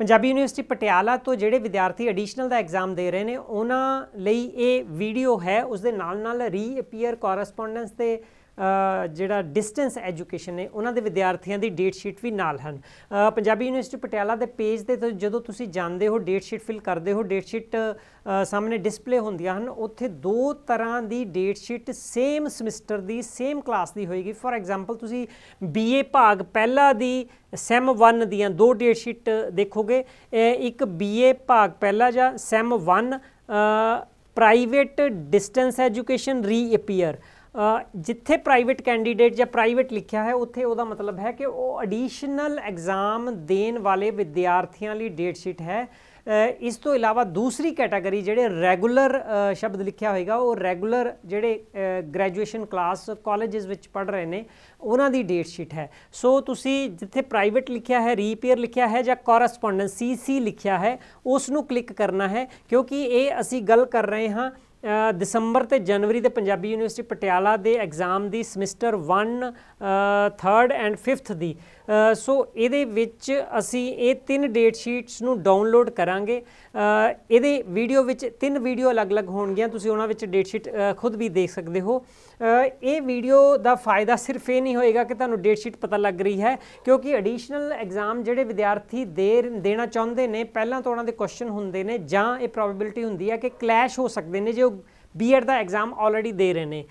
Punjabi university Patiala ਤੋਂ ਜਿਹੜੇ ਵਿਦਿਆਰਥੀ ਐਡੀਸ਼ਨਲ ਦਾ ਐਗਜ਼ਾਮ ਦੇ ਰਹੇ ਨੇ ਉਹਨਾਂ ਲਈ ਇਹ ਵੀਡੀਓ ਹੈ ਉਸ ਦੇ ਨਾਲ ਨਾਲ ਰੀਅਪੀਅਰ ਕੋਰਸਪੋਂਡੈਂਸ ਤੇ ਜਿਹੜਾ ਡਿਸਟੈਂਸ ਐਜੂਕੇਸ਼ਨ ਨੇ ਉਹਨਾਂ ਦੇ ਵਿਦਿਆਰਥੀਆਂ ਦੀ ਡੇਟ ਸ਼ੀਟ ਵੀ ਨਾਲ ਹਨ ਪੰਜਾਬੀ ਯੂਨੀਵਰਸਿਟੀ ਪਟਿਆਲਾ ਦੇ ਪੇਜ ਤੇ ਜਦੋਂ ਤੁਸੀਂ ਜਾਂਦੇ ਹੋ ਡੇਟ ਸ਼ੀਟ ਫਿਲ ਕਰਦੇ ਹੋ ਡੇਟ ਸ਼ੀਟ ਸਾਹਮਣੇ ਡਿਸਪਲੇ ਹੁੰਦੀਆਂ ਹਨ ਉੱਥੇ ਦੋ ਤਰ੍ਹਾਂ ਦੀ ਡੇਟ ਸ਼ੀਟ ਸੇਮ ਸਮੈਸਟਰ ਦੀ ਸੇਮ ਕਲਾਸ ਦੀ ਹੋਏਗੀ ਫੋਰ ਐਗਜ਼ਾਮਪਲ ਤੁਸੀਂ ਬੀਏ ਭਾਗ ਪਹਿਲਾ ਦੀ ਸੈਮ 1 ਦੀਆਂ ਦੋ ਡੇਟ ਸ਼ੀਟ ਦੇਖੋਗੇ ਇੱਕ ਬੀਏ ਭਾਗ ਪਹਿਲਾ ਜਾਂ sem 1 private distance education reappear ਜਿੱਥੇ ਪ੍ਰਾਈਵੇਟ ਕੈਂਡੀਡੇਟ ਜਾਂ ਪ੍ਰਾਈਵੇਟ ਲਿਖਿਆ ਹੈ ਉੱਥੇ ਉਹਦਾ ਮਤਲਬ ਹੈ ਕਿ ਉਹ ਐਡੀਸ਼ਨਲ ਐਗਜ਼ਾਮ ਦੇਣ ਵਾਲੇ ਵਿਦਿਆਰਥੀਆਂ ਲਈ ਡੇਟ ਸ਼ੀਟ ਹੈ ਇਸ ਤੋਂ ਇਲਾਵਾ ਦੂਸਰੀ ਕੈਟਾਗਰੀ ਜਿਹੜੇ ਰੈਗੂਲਰ ਸ਼ਬਦ ਲਿਖਿਆ ਹੋਏਗਾ ਉਹ ਰੈਗੂਲਰ ਜਿਹੜੇ ਗ੍ਰੈਜੂਏਸ਼ਨ ਕਲਾਸ ਕਾਲਜਸ ਵਿੱਚ ਪੜ ਰਹੇ ਨੇ ਉਹਨਾਂ ਦੀ ਡੇਟ ਸ਼ੀਟ ਹੈ ਸੋ ਤੁਸੀਂ ਜਿੱਥੇ ਪ੍ਰਾਈਵੇਟ ਲਿਖਿਆ ਹੈ ਰੀਪੇਅਰ ਲਿਖਿਆ ਹੈ ਜਾਂ ਕੋਰਸਪੋਂਡੈਂਸ ਸੀਸੀ ਲਿਖਿਆ ਹੈ ਉਸ ਨੂੰ ਕਲਿੱਕ ਕਰਨਾ ਹੈ ਕਿਉਂਕਿ ਇਹ ਅਸੀਂ ਗੱਲ ਕਰ ਰਹੇ ਹਾਂ ਦਸੰਬਰ ਤੇ ਜਨਵਰੀ ਦੇ ਪੰਜਾਬੀ ਯੂਨੀਵਰਸਿਟੀ ਪਟਿਆਲਾ ਦੇ ਐਗਜ਼ਾਮ ਦੀ ਸਮੈਸਟਰ 1 3rd ਐਂਡ 5th ਦੀ ਸੋ ਇਹਦੇ ਵਿੱਚ ਅਸੀਂ ਇਹ ਤਿੰਨ ਡੇਟ ਸ਼ੀਟਸ ਨੂੰ ਡਾਊਨਲੋਡ ਕਰਾਂਗੇ ਇਹਦੇ ਵੀਡੀਓ ਵਿੱਚ ਤਿੰਨ ਵੀਡੀਓ ਅਲੱਗ-ਅਲੱਗ ਹੋਣਗੀਆਂ ਤੁਸੀਂ ਉਹਨਾਂ ਵਿੱਚ ਡੇਟ ਸ਼ੀਟ ਖੁਦ ਵੀ ਦੇਖ ਸਕਦੇ ਹੋ ਇਹ ਵੀਡੀਓ ਦਾ ਫਾਇਦਾ ਸਿਰਫ ਇਹ ਨਹੀਂ ਹੋਏਗਾ ਕਿ ਤੁਹਾਨੂੰ ਡੇਟ ਸ਼ੀਟ ਪਤਾ ਲੱਗ ਰਹੀ ਹੈ ਕਿਉਂਕਿ ਐਡੀਸ਼ਨਲ ਐਗਜ਼ਾਮ ਜਿਹੜੇ ਵਿਦਿਆਰਥੀ ਦੇ ਦੇਣਾ ਚਾਹੁੰਦੇ ਨੇ ਪਹਿਲਾਂ ਤੋਂ ਉਹਨਾਂ ਦੇ ਕੁਐਸਚਨ ਹੁੰਦੇ ਨੇ ਜਾਂ ਇਹ ਪ੍ਰੋਬੇਬਿਲਿਟੀ ਹੁੰਦੀ ਹੈ ਕਿ ਕਲੈਸ਼ ਹੋ ਸਕਦੇ ਨੇ ਜੇ ਉਹ ਬੀਐਡ ਦਾ ਐਗਜ਼ਾਮ ਆਲਰੇਡੀ ਦੇ ਰਹੇ ਨੇ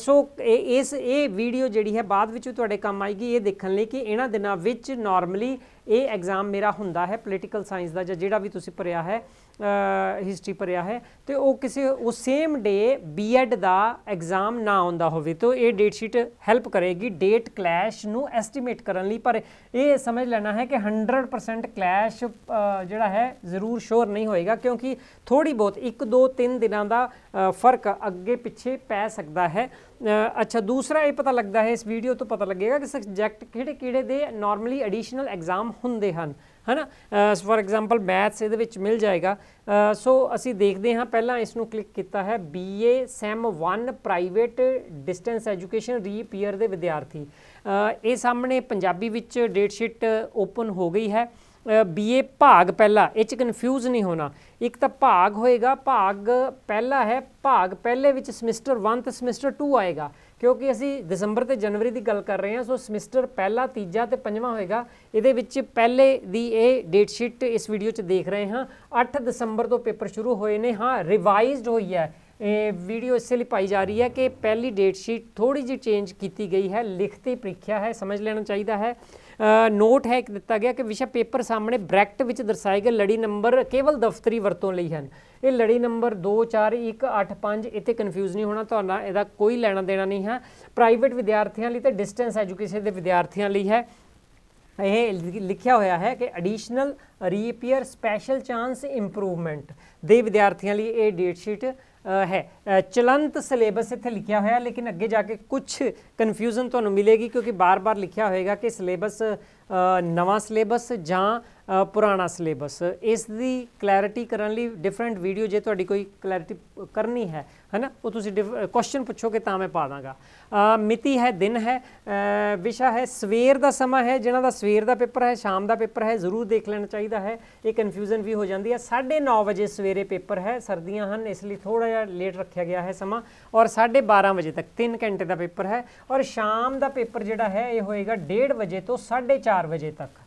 ਸੋ ਇਸ ਇਹ ਵੀਡੀਓ ਜਿਹੜੀ ਹੈ ਬਾਅਦ ਵਿੱਚ ਤੁਹਾਡੇ ਕੰਮ ਆਏਗੀ ਇਹ ਦੇਖਣ ਲਈ ਕਿ ਇਹਨਾਂ ਦਿਨਾਂ ਵਿੱਚ ਨਾਰਮਲੀ ਇਹ ਐਗਜ਼ਾਮ ਮੇਰਾ ਹੁੰਦਾ ਹੈ ਪੋਲੀਟੀਕਲ ਸਾਇੰਸ ਦਾ ਜਾਂ ਜਿਹੜਾ ਵੀ ਤੁਸੀਂ ਭਰਿਆ ਹੈ ਹਿਸਟਰੀ ਭਰਿਆ ਹੈ ਤੇ ਉਹ ਕਿਸੇ ਉਹ ਸੇਮ ਡੇ ਬੀਐਡ ਦਾ ਐਗਜ਼ਾਮ ਨਾ ਆਉਂਦਾ ਹੋਵੇ ਤਾਂ ਇਹ ਡੇਟ ਸ਼ੀਟ ਹੈਲਪ ਕਰੇਗੀ ਡੇਟ ਕਲੈਸ਼ ਨੂੰ ਐਸਟੀਮੇਟ ਕਰਨ ਲਈ ਪਰ ਇਹ ਸਮਝ ਲੈਣਾ ਹੈ ਕਿ 100% ਕਲੈਸ਼ ਜਿਹੜਾ ਹੈ ਜ਼ਰੂਰ ਸ਼ੋਰ ਨਹੀਂ ਹੋਏਗਾ ਕਿਉਂਕਿ ਥੋੜੀ ਬਹੁਤ 1 2 3 ਦਿਨਾਂ ਦਾ ਫਰਕ ਅੱਗੇ ਪਿੱਛੇ ਪੈ ਸਕਦਾ ਹੈ ਅੱਛਾ ਦੂਸਰਾ ਇਹ ਪਤਾ ਲੱਗਦਾ ਹੈ ਇਸ ਵੀਡੀਓ ਤੋਂ ਪਤਾ ਲੱਗੇਗਾ ਕਿ ਸਬਜੈਕਟ ਕਿਹੜੇ ਕਿਹੜੇ ਦੇ ਨਾਰਮਲੀ ਐਡੀਸ਼ਨਲ ਐਗਜ਼ਾਮ ਹੁੰਦੇ ਹਨ ਹਨਾ ਫੋਰ ਐਗਜ਼ਾਮਪਲ ਮੈਥਸ ਇਹਦੇ ਵਿੱਚ ਮਿਲ ਜਾਏਗਾ ਸੋ ਅਸੀਂ ਦੇਖਦੇ ਹਾਂ ਪਹਿਲਾਂ ਇਸ ਨੂੰ ਕਲਿੱਕ ਕੀਤਾ ਹੈ BA sem 1 private distance education reappear ਦੇ ਵਿਦਿਆਰਥੀ ਇਹ ਸਾਹਮਣੇ ਪੰਜਾਬੀ ਵਿੱਚ ਡੇਟ ਸ਼ੀਟ ਓਪਨ ਹੋ ਗਈ ਹੈ ਬੀਏ ਭਾਗ ਪਹਿਲਾ ਇਹ ਚ ਕਨਫਿਊਜ਼ ਨਹੀਂ ਹੋਣਾ ਇੱਕ ਤਾਂ ਭਾਗ ਹੋਏਗਾ ਭਾਗ ਪਹਿਲਾ ਹੈ ਭਾਗ ਪਹਿਲੇ ਵਿੱਚ ਸਮੈਸਟਰ 1 ਤੇ ਸਮੈਸਟਰ 2 ਆਏਗਾ ਕਿਉਂਕਿ ਅਸੀਂ ਦਸੰਬਰ ਤੇ ਜਨਵਰੀ ਦੀ ਗੱਲ ਕਰ ਰਹੇ ਹਾਂ ਸੋ ਸਮੈਸਟਰ ਪਹਿਲਾ ਤੀਜਾ ਤੇ ਪੰਜਵਾਂ ਹੋਏਗਾ ਇਹਦੇ ਵਿੱਚ ਪਹਿਲੇ ਦੀ ਇਹ ਡੇਟ ਸ਼ੀਟ ਇਸ ਵੀਡੀਓ 'ਚ ਦੇਖ ਰਹੇ ਹਾਂ 8 ਦਸੰਬਰ ਤੋਂ ਪੇਪਰ ਸ਼ੁਰੂ ਹੋਏ ਨੇ ਹਾਂ ਰਿਵਾਈਜ਼ਡ ਹੋਈ ਹੈ ਇਹ ਵੀਡੀਓ ਇਸੇ ਲਈ ਪਾਈ ਜਾ ਰਹੀ ਹੈ ਕਿ ਪਹਿਲੀ ਡੇਟ ਸ਼ੀਟ ਥੋੜੀ ਜਿਹੀ ਚੇਂਜ ਕੀਤੀ ਗਈ ਹੈ ਲਿਖਤੀ ਪ੍ਰੀਖਿਆ ਹੈ ਸਮਝ ਲੈਣਾ ਚਾਹੀਦਾ ਹੈ ਨੋਟ ਹੈ ਕਿ ਦਿੱਤਾ ਗਿਆ ਕਿ ਵਿਸ਼ਾ ਪੇਪਰ ਸਾਹਮਣੇ ਬ੍ਰੈਕਟ ਵਿੱਚ ਦਰਸਾਏ ਗਏ ਲੜੀ ਨੰਬਰ ਕੇਵਲ ਦਫ਼ਤਰੀ ਵਰਤੋਂ ਲਈ ਹਨ ਇਹ ਲੜੀ ਨੰਬਰ 2 4 1 8 5 ਇੱਥੇ ਕਨਫਿਊਜ਼ ਨਹੀਂ ਹੋਣਾ ਤੁਹਾਨੂੰ ਇਹਦਾ ਕੋਈ ਲੈਣਾ ਦੇਣਾ ਨਹੀਂ ਹੈ ਪ੍ਰਾਈਵੇਟ ਵਿਦਿਆਰਥੀਆਂ ਲਈ ਤੇ ਡਿਸਟੈਂਸ ਐਜੂਕੇਸ਼ਨ ਦੇ ਵਿਦਿਆਰਥੀਆਂ ਲਈ ਹੈ ਇਹ ਲਿਖਿਆ ਹੋਇਆ ਹੈ ਕਿ additional reappear special chance improvement ਦੇ ਵਿਦਿਆਰਥੀਆਂ ਲਈ ਇਹ ਡੇਟ ਸ਼ੀਟ ਹੈ ਚਲੰਤ ਸਿਲੇਬਸ ਇੱਥੇ ਲਿਖਿਆ ਹੋਇਆ ਲੇਕਿਨ ਅੱਗੇ ਜਾ ਕੇ ਕੁਝ ਕਨਫਿਊਜ਼ਨ ਤੁਹਾਨੂੰ ਮਿਲੇਗੀ ਕਿਉਂਕਿ ਬਾਰ-ਬਾਰ ਲਿਖਿਆ ਹੋਏਗਾ ਕਿ ਸਿਲੇਬਸ ਨਵਾਂ ਸਿਲੇਬਸ ਜਾਂ ਪੁਰਾਣਾ ਸਿਲੇਬਸ ਇਸ ਦੀ ਕਲੈਰਿਟੀ ਕਰਨ ਲਈ ਡਿਫਰੈਂਟ ਵੀਡੀਓ ਜੇ ਤੁਹਾਡੀ ਕੋਈ ਕਲੈਰਿਟੀ ਕਰਨੀ ਹੈ ਹੈਨਾ ਉਹ ਤੁਸੀਂ ਕੁਐਸਚਨ ਪੁੱਛੋਗੇ ਤਾਂ ਮੈਂ ਪਾ ਦਾਂਗਾ ਮਿਤੀ ਹੈ ਦਿਨ ਹੈ ਵਿਸ਼ਾ ਹੈ ਸਵੇਰ ਦਾ ਸਮਾਂ ਹੈ ਜਿਨ੍ਹਾਂ ਦਾ ਸਵੇਰ ਦਾ ਪੇਪਰ ਹੈ ਸ਼ਾਮ ਦਾ ਪੇਪਰ ਹੈ ਜ਼ਰੂਰ ਦੇਖ ਲੈਣਾ ਚਾਹੀਦਾ ਹੈ ਇਹ ਕਨਫਿਊਜ਼ਨ ਵੀ ਹੋ ਜਾਂਦੀ ਹੈ 9:30 ਵਜੇ ਸਵੇਰੇ ਪੇਪਰ ਹੈ ਸਰਦੀਆਂ ਹਨ ਇਸ ਲਈ ਥੋੜਾ ਜਿਹਾ ਲੇਟ ਰੱਖਿਆ ਗਿਆ ਹੈ ਸਮਾਂ ਔਰ 12:30 ਵਜੇ ਤੱਕ 3 ਘੰਟੇ ਦਾ ਪੇਪਰ ਹੈ ਔਰ ਸ਼ਾਮ ਦਾ ਪੇਪਰ ਜਿਹੜਾ ਹੈ ਇਹ ਹੋਏਗਾ 1:30 ਵਜੇ ਤੋਂ 4:30 ਵਜੇ ਤੱਕ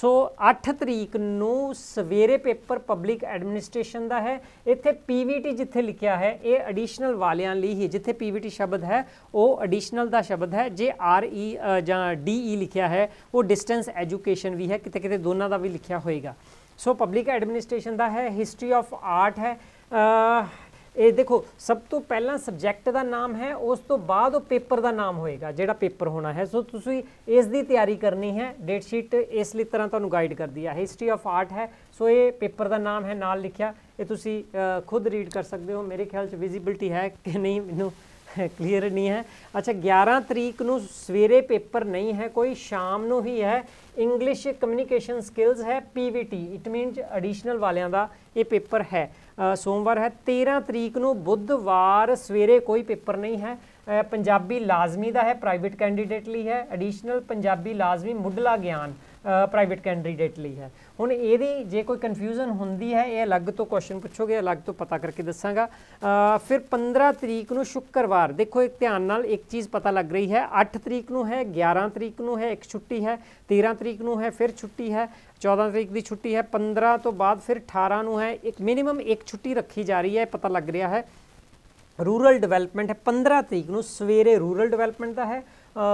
ਸੋ 8 ਤਰੀਕ ਨੂੰ ਸਵੇਰੇ ਪੇਪਰ ਪਬਲਿਕ ਐਡਮਿਨਿਸਟ੍ਰੇਸ਼ਨ ਦਾ ਹੈ ਇੱਥੇ ਪੀਵੀਟੀ ਜਿੱਥੇ ਲਿਖਿਆ ਹੈ ਇਹ ਐਡੀਸ਼ਨਲ ਵਾਲਿਆਂ ਲਈ ਹੀ ਜਿੱਥੇ ਪੀਵੀਟੀ ਸ਼ਬਦ ਹੈ ਉਹ ਐਡੀਸ਼ਨਲ ਦਾ ਸ਼ਬਦ ਹੈ ਜੇ ਆਰਈ ਜਾਂ ਡੀਈ ਲਿਖਿਆ ਹੈ ਉਹ ਡਿਸਟੈਂਸ ਐਜੂਕੇਸ਼ਨ ਵੀ ਹੈ ਕਿਤੇ ਕਿਤੇ ਦੋਨਾਂ ਦਾ ਵੀ ਲਿਖਿਆ ਹੋਏਗਾ ਸੋ ਪਬਲਿਕ ਐਡਮਿਨਿਸਟ੍ਰੇਸ਼ਨ ਦਾ ਹੈ ਹਿਸਟਰੀ ਆਫ ਆਰਟ ਹੈ ਇਹ ਦੇਖੋ ਸਭ ਤੋਂ ਪਹਿਲਾਂ ਸਬਜੈਕਟ ਦਾ ਨਾਮ ਹੈ ਉਸ ਤੋਂ ਬਾਅਦ ਉਹ ਪੇਪਰ ਦਾ ਨਾਮ ਹੋਏਗਾ ਜਿਹੜਾ ਪੇਪਰ ਹੋਣਾ ਹੈ ਸੋ ਤੁਸੀਂ ਇਸ ਦੀ ਤਿਆਰੀ ਕਰਨੀ ਹੈ ਡੇਟ ਸ਼ੀਟ ਇਸ ਲਈ ਤਰ੍ਹਾਂ ਤੁਹਾਨੂੰ ਗਾਈਡ ਕਰਦੀ ਹੈ ਹਿਸਟਰੀ ਆਫ ਆਰਟ ਹੈ ਸੋ ਇਹ ਪੇਪਰ ਦਾ ਨਾਮ ਹੈ ਨਾਲ ਲਿਖਿਆ ਇਹ ਤੁਸੀਂ ਖੁਦ ਰੀਡ ਕਰ ਸਕਦੇ ਹੋ ਮੇਰੇ ਖਿਆਲ 'ਚ ਵਿਜ਼ਿਬਿਲਟੀ ਹੈ ਕਿ ਨਹੀਂ ਮੈਨੂੰ ਕਲੀਅਰ ਨਹੀਂ ਹੈ ਅੱਛਾ 11 ਤਰੀਕ ਨੂੰ ਸਵੇਰੇ ਪੇਪਰ ਨਹੀਂ ਹੈ ਕੋਈ ਸ਼ਾਮ ਨੂੰ ਹੀ ਹੈ ਇੰਗਲਿਸ਼ ਕਮਿਊਨੀਕੇਸ਼ਨ ਸਕਿਲਸ ਹੈ ਪੀਵੀਟੀ ਇਟ ਮੀਨਸ ਐਡੀਸ਼ਨਲ ਵਾਲਿਆਂ ਦਾ ਇਹ ਪੇਪਰ ਹੈ ਸੋਮਵਾਰ ਹੈ 13 ਤਰੀਕ ਨੂੰ ਬੁੱਧਵਾਰ ਸਵੇਰੇ ਕੋਈ ਪੇਪਰ ਨਹੀਂ ਹੈ ਪੰਜਾਬੀ ਲਾਜ਼ਮੀ ਦਾ ਹੈ ਪ੍ਰਾਈਵੇਟ ਕੈਂਡੀਡੇਟ ਲਈ ਹੈ ਐਡੀਸ਼ਨਲ ਪੰਜਾਬੀ ਲਾਜ਼ਮੀ ਮੁੱਢਲਾ ਗਿਆਨ ਪ੍ਰਾਈਵੇਟ ਕੈਂਡੀਡੇਟ ਲਈ ਹੈ ਹੁਣ ਇਹਦੀ ਜੇ ਕੋਈ ਕਨਫਿਊਜ਼ਨ ਹੁੰਦੀ ਹੈ ਇਹ ਅਲੱਗ ਤੋਂ ਕੁਐਸਚਨ ਪੁੱਛੋਗੇ ਅਲੱਗ ਤੋਂ ਪਤਾ ਕਰਕੇ ਦੱਸਾਂਗਾ ਫਿਰ 15 ਤਰੀਕ ਨੂੰ ਸ਼ੁੱਕਰਵਾਰ ਦੇਖੋ ਇੱਕ ਧਿਆਨ ਨਾਲ ਇੱਕ ਚੀਜ਼ ਪਤਾ ਲੱਗ ਰਹੀ ਹੈ 8 ਤਰੀਕ ਨੂੰ ਹੈ 11 ਤਰੀਕ ਨੂੰ ਹੈ ਇੱਕ ਛੁੱਟੀ ਹੈ 13 ਤਰੀਕ ਨੂੰ ਹੈ ਫਿਰ ਛੁੱਟੀ ਹੈ 14 ਤਰੀਕ ਦੀ ਛੁੱਟੀ ਹੈ 15 ਤੋਂ ਬਾਅਦ ਫਿਰ 18 ਨੂੰ ਹੈ ਇੱਕ ਮਿਨੀਮਮ ਇੱਕ ਛੁੱਟੀ ਰੱਖੀ ਜਾ ਰਹੀ ਹੈ ਪਤਾ ਲੱਗ ਰਿਹਾ ਹੈ ਰੂਰਲ ਡਿਵੈਲਪਮੈਂਟ ਹੈ 15 ਤਰੀਕ ਨੂੰ ਸਵੇਰੇ ਰੂਰਲ ਡਿਵੈਲਪਮੈਂਟ ਦਾ ਹੈ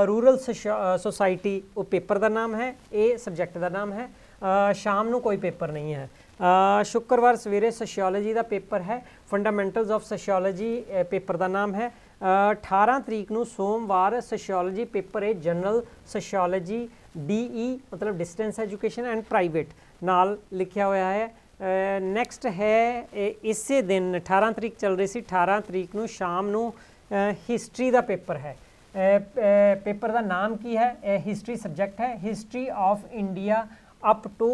ਰੂਰਲ ਸੋਸਾਇਟੀ ਉਹ ਪੇਪਰ ਦਾ ਨਾਮ ਹੈ ਇਹ ਸਬਜੈਕਟ ਦਾ ਨਾਮ ਹੈ ਸ਼ਾਮ ਨੂੰ ਕੋਈ ਪੇਪਰ ਨਹੀਂ ਹੈ ਸ਼ੁੱਕਰਵਾਰ ਸਵੇਰੇ ਸੋਸ਼ੀਓਲੋਜੀ ਦਾ ਪੇਪਰ ਹੈ ਫੰਡਾਮੈਂਟਲਸ ਆਫ ਸੋਸ਼ੀਓਲੋਜੀ ਪੇਪਰ ਦਾ ਨਾਮ ਹੈ 18 ਤਰੀਕ ਨੂੰ ਸੋਮਵਾਰ ਸੋਸ਼ੀਓਲੋਜੀ ਪੇਪਰ ਹੈ ਜਨਰਲ ਸੋਸ਼ੀਓਲੋਜੀ ਡੀਈ ਮਤਲਬ ਡਿਸਟੈਂਸ ਐਜੂਕੇਸ਼ਨ ਐਂਡ ਪ੍ਰਾਈਵੇਟ ਨਾਲ ਲਿਖਿਆ ਹੋਇਆ ਹੈ ਨੈਕਸਟ ਹੈ ਇਸੇ ਦਿਨ 18 ਤਰੀਕ ਚੱਲ ਰਹੀ ਸੀ 18 ਤਰੀਕ ਨੂੰ ਸ਼ਾਮ ਨੂੰ ਹਿਸਟਰੀ ਦਾ ਪੇਪਰ ਹੈ ਪੇਪਰ ਦਾ ਨਾਮ ਕੀ ਹੈ ਹਿਸਟਰੀ ਸਬਜੈਕਟ ਹੈ history of India up to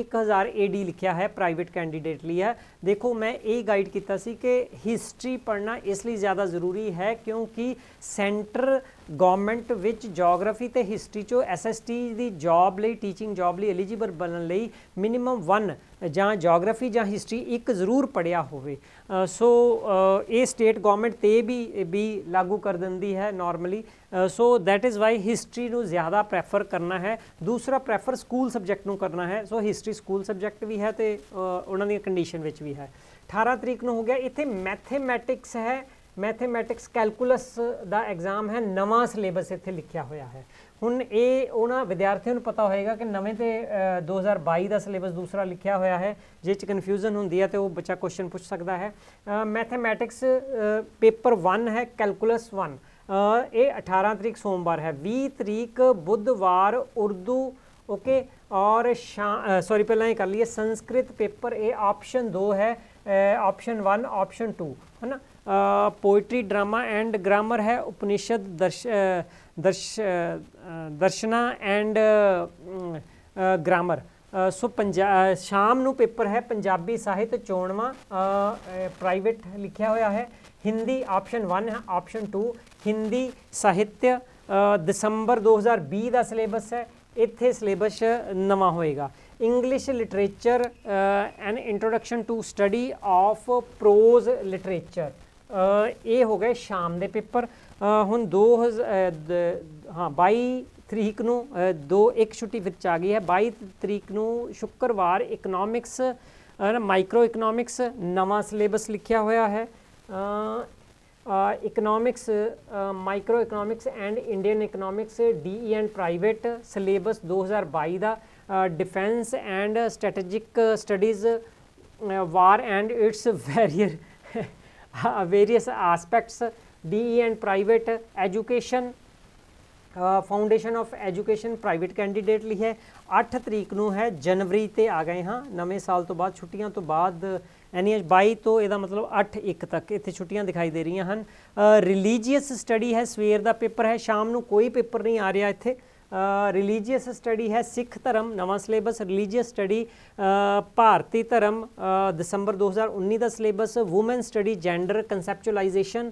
1000 AD ਲਿਖਿਆ ਹੈ ਪ੍ਰਾਈਵੇਟ ਕੈਂਡੀਡੇਟ ਲਈ ਹੈ ਦੇਖੋ ਮੈਂ ਇਹ ਗਾਈਡ ਕੀਤਾ ਸੀ ਕਿ ਹਿਸਟਰੀ ਪੜਨਾ ਇਸ ਲਈ ਜ਼ਿਆਦਾ ਜ਼ਰੂਰੀ ਹੈ ਕਿਉਂਕਿ ਸੈਂਟਰ ਗਵਰਨਮੈਂਟ ਵਿੱਚ ਜੀਓਗ੍ਰਾਫੀ ਤੇ ਹਿਸਟਰੀ ਚੋ ਐਸਐਸਟੀ ਦੀ ਜੌਬ ਲਈ ਟੀਚਿੰਗ ਜੌਬ ਲਈ ਐਲੀਜੀਬਲ ਬਣਨ ਲਈ ਮਿਨਿਮਮ 1 ਜਾਂ ਜੀਓਗ੍ਰਾਫੀ ਜਾਂ ਹਿਸਟਰੀ ਇੱਕ ਜ਼ਰੂਰ ਪੜਿਆ ਹੋਵੇ ਸੋ ਇਹ ਸਟੇਟ ਗਵਰਨਮੈਂਟ ਤੇ ਵੀ ਵੀ ਲਾਗੂ ਕਰ ਦਿੰਦੀ ਹੈ normally so that is why history ਨੂੰ ਜ਼ਿਆਦਾ ਪ੍ਰੈਫਰ ਕਰਨਾ ਹੈ ਦੂਸਰਾ ਪ੍ਰੈਫਰ ਸਕੂਲ ਸਬਜੈਕਟ ਨੂੰ ਕਰਨਾ ਹੈ ਸੋ ਹਿਸਟਰੀ ਸਕੂਲ ਸਬਜੈਕਟ ਵੀ ਹੈ ਤੇ ਉਹਨਾਂ ਦੀ ਕੰਡੀਸ਼ਨ ਵਿੱਚ ਵੀ ਹੈ 18 ਤਰੀਕ ਨੂੰ ਹੋ ਗਿਆ ਇੱਥੇ ਮੈਥਮੈਟਿਕਸ ਹੈ ਮੈਥਮੈਟਿਕਸ ਕੈਲਕੂਲਸ ਦਾ ਐਗਜ਼ਾਮ ਹੈ ਨਵਾਂ ਸਿਲੇਬਸ ਇੱਥੇ ਲਿਖਿਆ ਹੋਇਆ ਹੈ ਹੁਣ ਇਹ ਉਹਨਾਂ ਵਿਦਿਆਰਥੀਆਂ ਨੂੰ ਪਤਾ ਹੋਏਗਾ ਕਿ ਨਵੇਂ ਤੇ 2022 ਦਾ ਸਿਲੇਬਸ ਦੂਸਰਾ ਲਿਖਿਆ ਹੋਇਆ ਹੈ ਜਿਸ ਚ ਕਨਫਿਊਜ਼ਨ ਹੁੰਦੀ ਹੈ ਤੇ ਉਹ ਬੱਚਾ ਕੁਐਸਚਨ ਪੁੱਛ ਸਕਦਾ ਹੈ ਮੈਥਮੈਟਿਕਸ ਪੇਪਰ 1 ਹੈ ਕੈਲਕੂਲਸ 1 ਇਹ 18 ਤਰੀਕ ਸੋਮਵਾਰ ਹੈ 20 ਤਰੀਕ ਬੁੱਧਵਾਰ ਉਰਦੂ ਓਕੇ ਔਰ ਸੌਰੀ ਪਹਿਲਾਂ ਇਹ ਕਰ ਲਈਏ ਸੰਸਕ੍ਰਿਤ ਪੇਪਰ ਇਹ ਆਪਸ਼ਨ 2 ਹੈ ਆਪਸ਼ਨ 1 ਆਪਸ਼ਨ 2 ਹੈਨਾ ਪੋਇਟਰੀ ਡਰਾਮਾ ਐਂਡ ਗ੍ਰਾਮਰ ਹੈ ਉਪਨਿਸ਼ਦ ਦਰਸ਼ ਦਰਸ਼ਨਾ ਐਂਡ ਗ੍ਰਾਮਰ ਸੋ ਪੰਜਾਬ ਸ਼ਾਮ ਨੂੰ ਪੇਪਰ ਹੈ ਪੰਜਾਬੀ ਸਾਹਿਤ ਚੋਣਵਾ ਪ੍ਰਾਈਵੇਟ ਲਿਖਿਆ ਹੋਇਆ ਹੈ ਹਿੰਦੀ ਆਪਸ਼ਨ 1 ਹੈ ਆਪਸ਼ਨ 2 ਹਿੰਦੀ ਸਾਹਿਤ ਦਸੰਬਰ 2020 ਦਾ ਸਿਲੇਬਸ ਹੈ ਇੱਥੇ ਸਿਲੇਬਸ ਨਵਾਂ ਹੋਏਗਾ English literature an introduction to study of prose literature ਇਹ ਹੋ ਗਏ ਸ਼ਾਮ ਦੇ ਪੇਪਰ ਹੁਣ 2 ਹਾਂ 22 ਤਰੀਕ ਨੂੰ ਦੋ ਇੱਕ ਛੁੱਟੀ ਵਿੱਚ ਆ ਗਈ ਹੈ 22 ਤਰੀਕ ਨੂੰ ਸ਼ੁੱਕਰਵਾਰ ਇਕਨੋਮਿਕਸ ਮਾਈਕਰੋ ਇਕਨੋਮਿਕਸ ਨਵਾਂ ਸਿਲੇਬਸ ਲਿਖਿਆ ਹੋਇਆ ਹੈ economics micro economics and Indian economics DE and private syllabus 2022 ਦਾ defence and strategic studies war and its warrior various aspects DE and private education foundation of education private candidate ਲਈ ਹੈ 8 ਤਰੀਕ ਨੂੰ ਹੈ ਜਨਵਰੀ ਤੇ ਆ ਗਏ ਹਾਂ ਨਵੇਂ ਸਾਲ ਤੋਂ ਬਾਅਦ ਛੁੱਟੀਆਂ ਤੋਂ ਬਾਅਦ ਯਾਨੀ 22 ਤੋਂ ਇਹਦਾ ਮਤਲਬ 8 1 ਤੱਕ ਇੱਥੇ ਛੁੱਟੀਆਂ ਦਿਖਾਈ ਦੇ ਰਹੀਆਂ ਹਨ ਰਿਲੀਜੀਅਸ ਸਟੱਡੀ ਹੈ ਸਵੇਰ ਦਾ ਪੇਪਰ ਹੈ ਸ਼ਾਮ ਨੂੰ ਕੋਈ ਪੇਪਰ ਨਹੀਂ ਆ ਰਿਹਾ ਇੱਥੇ ਰਿਲੀਜੀਅਸ ਸਟੱਡੀ ਹੈ ਸਿੱਖ ਧਰਮ ਨਵਾਂ ਸਿਲੇਬਸ ਰਿਲੀਜੀਅਸ ਸਟੱਡੀ ਭਾਰਤੀ ਧਰਮ ਦਸੰਬਰ 2019 ਦਾ syllabus woman study gender conceptualisation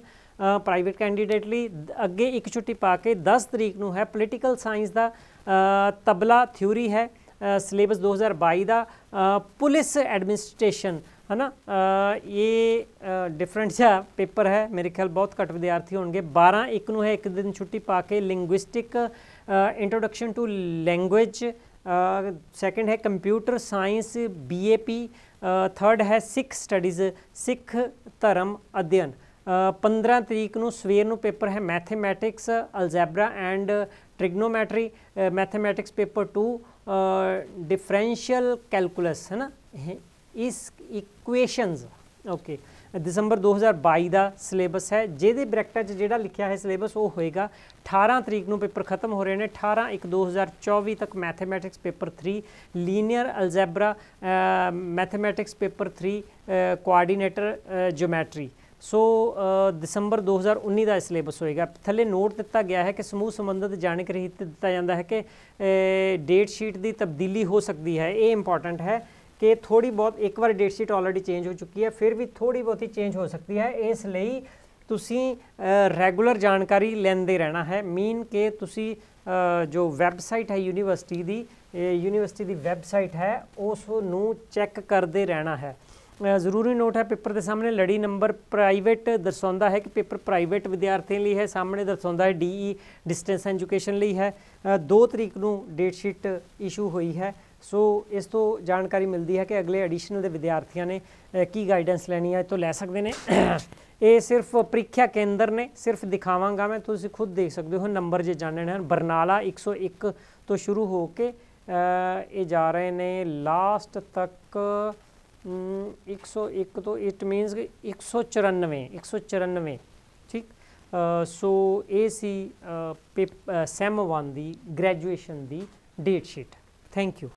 private candidate ਲਈ ਅੱਗੇ ਇੱਕ ਛੁੱਟੀ ਪਾ ਕੇ 10 ਤਰੀਕ ਨੂੰ ਹੈ ਪੋਲੀਟੀਕਲ ਸਾਇੰਸ ਦਾ ਤਬਲਾ ਥਿਊਰੀ ਹੈ ਸਿਲੇਬਸ 2022 ਦਾ ਪੁਲਿਸ ਐਡਮਿਨਿਸਟ੍ਰੇਸ਼ਨ ਹੈ ਨਾ ਇਹ ਡਿਫਰੈਂਟ ਜਿਹਾ ਪੇਪਰ ਹੈ ਮੇਰੇ ਖਿਆਲ ਬਹੁਤ ਘੱਟ ਵਿਦਿਆਰਥੀ ਹੋਣਗੇ 12 ਇੱਕ ਨੂੰ ਹੈ ਇੱਕ ਦਿਨ ਛੁੱਟੀ ਪਾ ਕੇ linguistic introduction to language second ਹੈ ਕੰਪਿਊਟਰ ਸਾਇੰਸ ਬੀਏਪੀ ਥਰਡ ਹੈ ਸਿੱਖ ਸਟੱਡੀਜ਼ ਸਿੱਖ ਧਰਮ ਅਧਿਐਨ 15 ਤਰੀਕ ਨੂੰ ਸਵੇਰ ਨੂੰ ਪੇਪਰ ਹੈ mathematics algebra and trigonometry mathematics paper 2 differential calculus ਹੈ ਨਾ ਇਸ ਇਕੁਏਸ਼ਨਸ ਓਕੇ ਦਸੰਬਰ 2022 ਦਾ ਸਿਲੇਬਸ ਹੈ ਜਿਹਦੇ ਬ੍ਰੈਕਟਾਂ 'ਚ ਜਿਹੜਾ ਲਿਖਿਆ ਹੈ ਸਿਲੇਬਸ ਉਹ ਹੋਏਗਾ 18 ਤਰੀਕ ਨੂੰ ਪੇਪਰ ਖਤਮ ਹੋ ਰਹੇ ਨੇ 18 1 2024 ਤੱਕ mathematics paper 3 linear algebra mathematics paper 3 coordinator geometry so ਦਸੰਬਰ 2019 ਦਾ ਸਿਲੇਬਸ ਹੋਏਗਾ ਥੱਲੇ ਨੋਟ ਦਿੱਤਾ ਗਿਆ ਹੈ ਕਿ ਸਮੂਹ ਸੰਬੰਧਿਤ ਜਾਣਕਾਰੀ ਦਿੱਤਾ ਜਾਂਦਾ ਹੈ ਕਿ ਡੇਟ ਸ਼ੀਟ ਦੀ ਤਬਦੀਲੀ ਹੋ ਸਕਦੀ ਹੈ ਇਹ ਇੰਪੋਰਟੈਂਟ ਹੈ ਕਿ ਥੋੜੀ ਬਹੁਤ ਇੱਕ ਵਾਰ ਡੇਟ ਸ਼ੀਟ ਆਲਰੇਡੀ ਚੇਂਜ ਹੋ ਚੁੱਕੀ ਹੈ ਫਿਰ ਵੀ ਥੋੜੀ ਬਹੁਤੀ ਚੇਂਜ ਹੋ ਸਕਦੀ ਹੈ ਇਸ ਲਈ ਤੁਸੀਂ ਰੈਗੂਲਰ ਜਾਣਕਾਰੀ ਲੈਂਦੇ ਰਹਿਣਾ ਹੈ ਮੀਨ ਕਿ ਤੁਸੀਂ ਜੋ ਵੈਬਸਾਈਟ ਹੈ ਯੂਨੀਵਰਸਿਟੀ ਦੀ ਯੂਨੀਵਰਸਿਟੀ ਦੀ ਵੈਬਸਾਈਟ ਹੈ ਉਸ ਨੂੰ ਚੈੱਕ ਕਰਦੇ ਰਹਿਣਾ ਹੈ ਜ਼ਰੂਰੀ ਨੋਟ ਹੈ ਪੇਪਰ ਦੇ ਸਾਹਮਣੇ ਲੜੀ ਨੰਬਰ ਪ੍ਰਾਈਵੇਟ ਦਰਸਾਉਂਦਾ ਹੈ ਕਿ ਪੇਪਰ ਪ੍ਰਾਈਵੇਟ ਵਿਦਿਆਰਥੀਆਂ ਲਈ ਹੈ ਸਾਹਮਣੇ ਦਰਸਾਉਂਦਾ ਹੈ ਡੀਈ ਡਿਸਟੈਂਸ ਐਜੂਕੇਸ਼ਨ ਲਈ ਹੈ 2 ਤਰੀਕ ਨੂੰ ਡੇਟ ਸ਼ੀਟ ਇਸ਼ੂ ਹੋਈ ਹੈ ਸੋ ਇਸ ਤੋਂ ਜਾਣਕਾਰੀ ਮਿਲਦੀ ਹੈ ਕਿ ਅਗਲੇ ਐਡੀਸ਼ਨਲ ਦੇ ਵਿਦਿਆਰਥੀਆਂ ਨੇ ਕੀ ਗਾਈਡੈਂਸ ਲੈਣੀ ਹੈ ਇਹ ਤੋਂ ਲੈ ਸਕਦੇ ਨੇ ਇਹ ਸਿਰਫ ਪ੍ਰੀਖਿਆ ਕੇਂਦਰ ਨੇ ਸਿਰਫ ਦਿਖਾਵਾਂਗਾ ਮੈਂ ਤੁਸੀਂ ਖੁਦ ਦੇਖ ਸਕਦੇ ਹੋ ਨੰਬਰ ਜੇ ਜਾਣਨੇ ਹਨ ਬਰਨਾਲਾ 101 ਤੋਂ ਸ਼ੁਰੂ ਹੋ ਕੇ ਇਹ ਜਾ ਰਹੇ ਨੇ ਲਾਸਟ ਤੱਕ 101 ਤੋਂ ਇਟ ਮੀਨਸ 194 194 ਠੀਕ ਸੋ ਇਹ ਸੀ ਸੈਮ 1 ਦੀ ਗ੍ਰੈਜੂਏਸ਼ਨ ਦੀ ਡੇਟ ਸ਼ੀਟ ਥੈਂਕ ਯੂ